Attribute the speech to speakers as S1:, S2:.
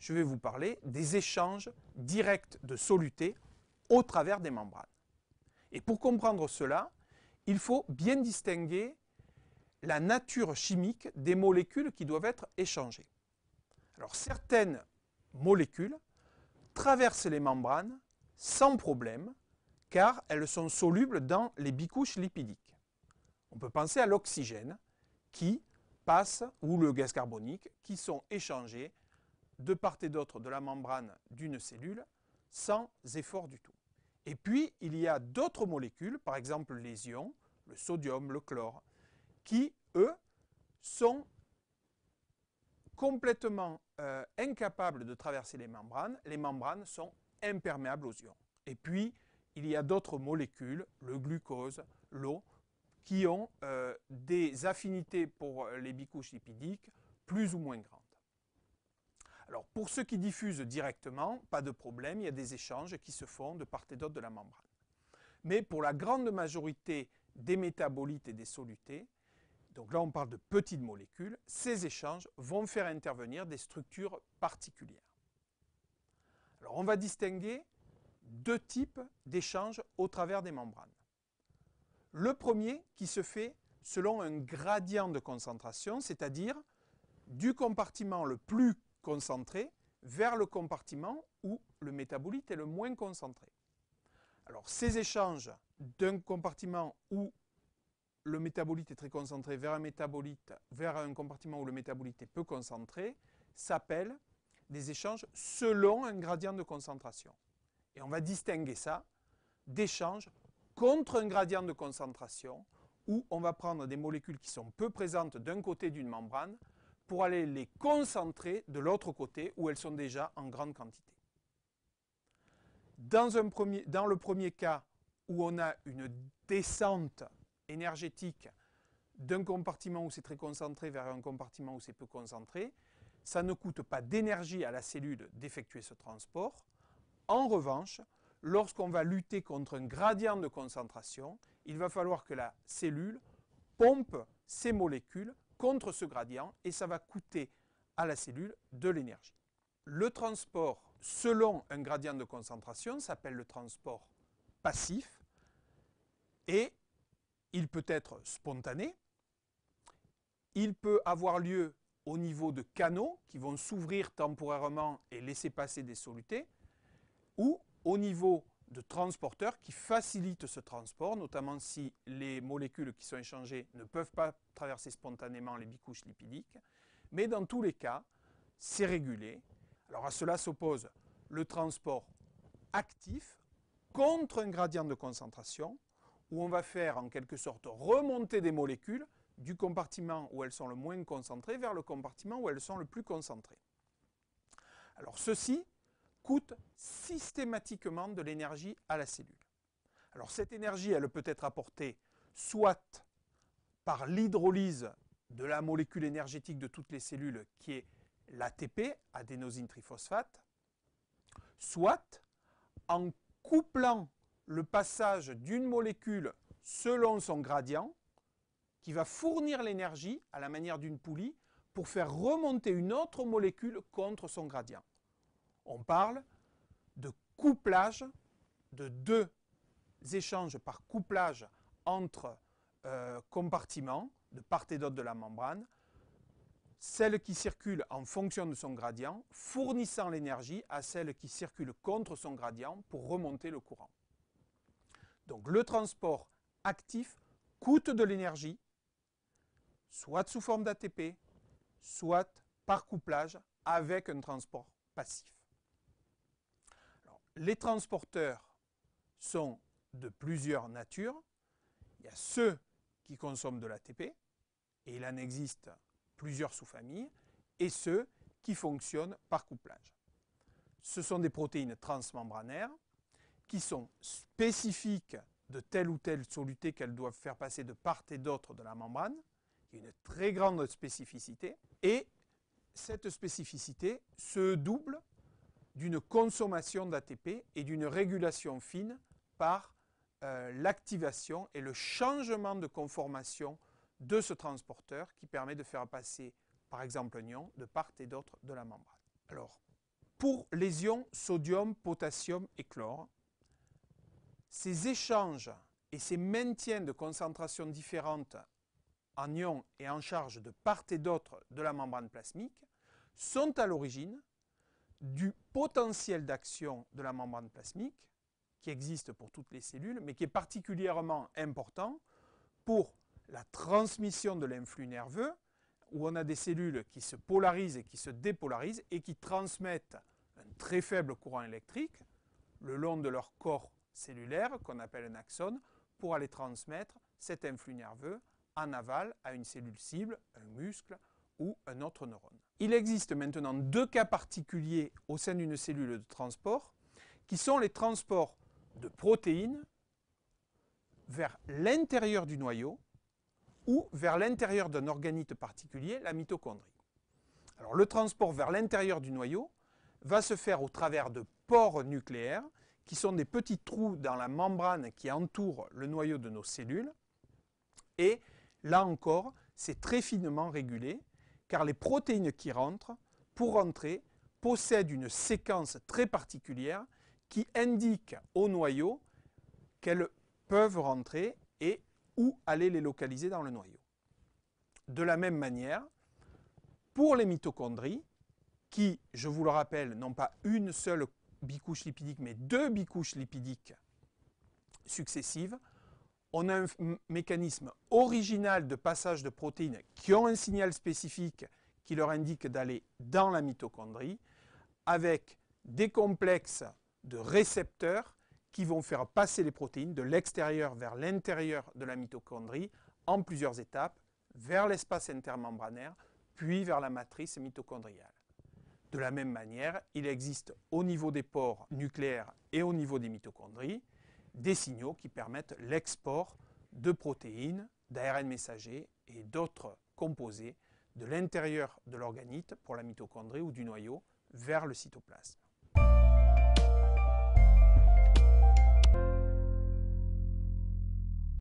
S1: je vais vous parler des échanges directs de solutés au travers des membranes. Et pour comprendre cela, il faut bien distinguer la nature chimique des molécules qui doivent être échangées. Alors certaines molécules traversent les membranes sans problème car elles sont solubles dans les bicouches lipidiques. On peut penser à l'oxygène qui passe ou le gaz carbonique qui sont échangés de part et d'autre de la membrane d'une cellule sans effort du tout. Et puis, il y a d'autres molécules, par exemple les ions, le sodium, le chlore, qui, eux, sont complètement euh, incapables de traverser les membranes. Les membranes sont imperméables aux ions. Et puis, il y a d'autres molécules, le glucose, l'eau, qui ont euh, des affinités pour les bicouches lipidiques plus ou moins grandes. Alors pour ceux qui diffusent directement, pas de problème, il y a des échanges qui se font de part et d'autre de la membrane. Mais pour la grande majorité des métabolites et des solutés, donc là on parle de petites molécules, ces échanges vont faire intervenir des structures particulières. Alors on va distinguer deux types d'échanges au travers des membranes. Le premier qui se fait selon un gradient de concentration, c'est-à-dire du compartiment le plus concentré vers le compartiment où le métabolite est le moins concentré. Alors ces échanges d'un compartiment où le métabolite est très concentré vers un, métabolite, vers un compartiment où le métabolite est peu concentré s'appellent des échanges selon un gradient de concentration. Et on va distinguer ça d'échanges contre un gradient de concentration où on va prendre des molécules qui sont peu présentes d'un côté d'une membrane pour aller les concentrer de l'autre côté où elles sont déjà en grande quantité. Dans, le premier cas où on a une descente énergétique d'un compartiment où c'est très concentré vers un compartiment où c'est peu concentré, ça ne coûte pas d'énergie à la cellule d'effectuer ce transport. En revanche, lorsqu'on va lutter contre un gradient de concentration, il va falloir que la cellule pompe ces molécules contre ce gradient et ça va coûter à la cellule de l'énergie. Le transport selon un gradient de concentration s'appelle le transport passif et il peut être spontané, il peut avoir lieu au niveau de canaux qui vont s'ouvrir temporairement et laisser passer des solutés, ou au niveau de transporteurs qui facilitent ce transport, notamment si les molécules qui sont échangées ne peuvent pas traverser spontanément les bicouches lipidiques. Mais dans tous les cas, c'est régulé. Alors à cela s'oppose le transport actif contre un gradient de concentration, où on va faire en quelque sorte remonter des molécules du compartiment où elles sont le moins concentrées vers le compartiment où elles sont le plus concentrées. Alors ceci coûte systématiquement de l'énergie à la cellule. Alors cette énergie, elle peut être apportée soit par l'hydrolyse de la molécule énergétique de toutes les cellules qui est l'ATP, adénosine triphosphate, soit en couplant le passage d'une molécule selon son gradient qui va fournir l'énergie à la manière d'une poulie pour faire remonter une autre molécule contre son gradient on parle de couplage de deux échanges par couplage entre euh, compartiments de part et d'autre de la membrane, celle qui circule en fonction de son gradient, fournissant l'énergie à celle qui circule contre son gradient pour remonter le courant. Donc le transport actif coûte de l'énergie, soit sous forme d'ATP, soit par couplage avec un transport passif les transporteurs sont de plusieurs natures. Il y a ceux qui consomment de l'ATP, et il en existe plusieurs sous-familles, et ceux qui fonctionnent par couplage. Ce sont des protéines transmembranaires qui sont spécifiques de telle ou telle soluté qu'elles doivent faire passer de part et d'autre de la membrane. Il y a une très grande spécificité. Et cette spécificité se double d'une consommation d'ATP et d'une régulation fine par euh, l'activation et le changement de conformation de ce transporteur qui permet de faire passer, par exemple, un ion de part et d'autre de la membrane. Alors, pour les ions sodium, potassium et chlore, ces échanges et ces maintiens de concentrations différentes en ions et en charge de part et d'autre de la membrane plasmique sont à l'origine du potentiel d'action de la membrane plasmique, qui existe pour toutes les cellules, mais qui est particulièrement important pour la transmission de l'influx nerveux, où on a des cellules qui se polarisent et qui se dépolarisent et qui transmettent un très faible courant électrique le long de leur corps cellulaire, qu'on appelle un axone, pour aller transmettre cet influx nerveux en aval à une cellule cible, un muscle, ou un autre neurone. Il existe maintenant deux cas particuliers au sein d'une cellule de transport, qui sont les transports de protéines vers l'intérieur du noyau ou vers l'intérieur d'un organite particulier, la mitochondrie. Alors, le transport vers l'intérieur du noyau va se faire au travers de pores nucléaires, qui sont des petits trous dans la membrane qui entoure le noyau de nos cellules. Et là encore, c'est très finement régulé car les protéines qui rentrent, pour rentrer, possèdent une séquence très particulière qui indique au noyau qu'elles peuvent rentrer et où aller les localiser dans le noyau. De la même manière, pour les mitochondries, qui, je vous le rappelle, n'ont pas une seule bicouche lipidique, mais deux bicouches lipidiques successives, on a un mécanisme original de passage de protéines qui ont un signal spécifique qui leur indique d'aller dans la mitochondrie, avec des complexes de récepteurs qui vont faire passer les protéines de l'extérieur vers l'intérieur de la mitochondrie en plusieurs étapes, vers l'espace intermembranaire, puis vers la matrice mitochondriale. De la même manière, il existe au niveau des pores nucléaires et au niveau des mitochondries des signaux qui permettent l'export de protéines, d'ARN messager et d'autres composés de l'intérieur de l'organite pour la mitochondrie ou du noyau vers le cytoplasme.